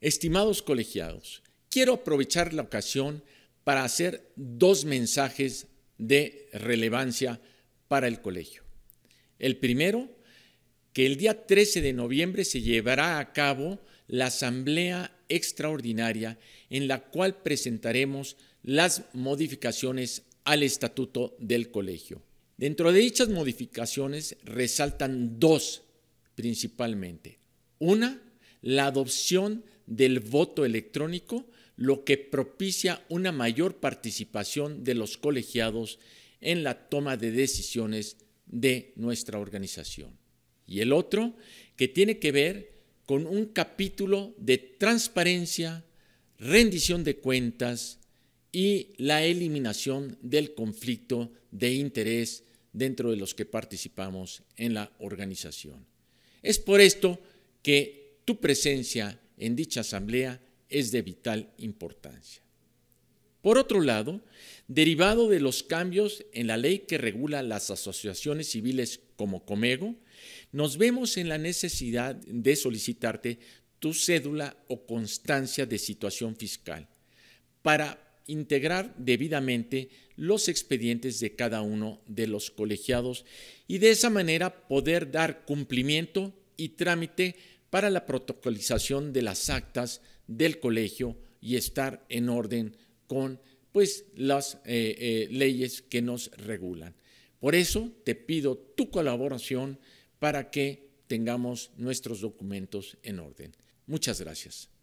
Estimados colegiados, quiero aprovechar la ocasión para hacer dos mensajes de relevancia para el colegio. El primero, que el día 13 de noviembre se llevará a cabo la asamblea extraordinaria en la cual presentaremos las modificaciones al estatuto del colegio. Dentro de dichas modificaciones resaltan dos principalmente. Una, la adopción del voto electrónico, lo que propicia una mayor participación de los colegiados en la toma de decisiones de nuestra organización. Y el otro, que tiene que ver con un capítulo de transparencia, rendición de cuentas y la eliminación del conflicto de interés dentro de los que participamos en la organización. Es por esto que tu presencia en dicha asamblea es de vital importancia. Por otro lado, derivado de los cambios en la ley que regula las asociaciones civiles como Comego, nos vemos en la necesidad de solicitarte tu cédula o constancia de situación fiscal para integrar debidamente los expedientes de cada uno de los colegiados y de esa manera poder dar cumplimiento y trámite para la protocolización de las actas del colegio y estar en orden con pues, las eh, eh, leyes que nos regulan. Por eso te pido tu colaboración para que tengamos nuestros documentos en orden. Muchas gracias.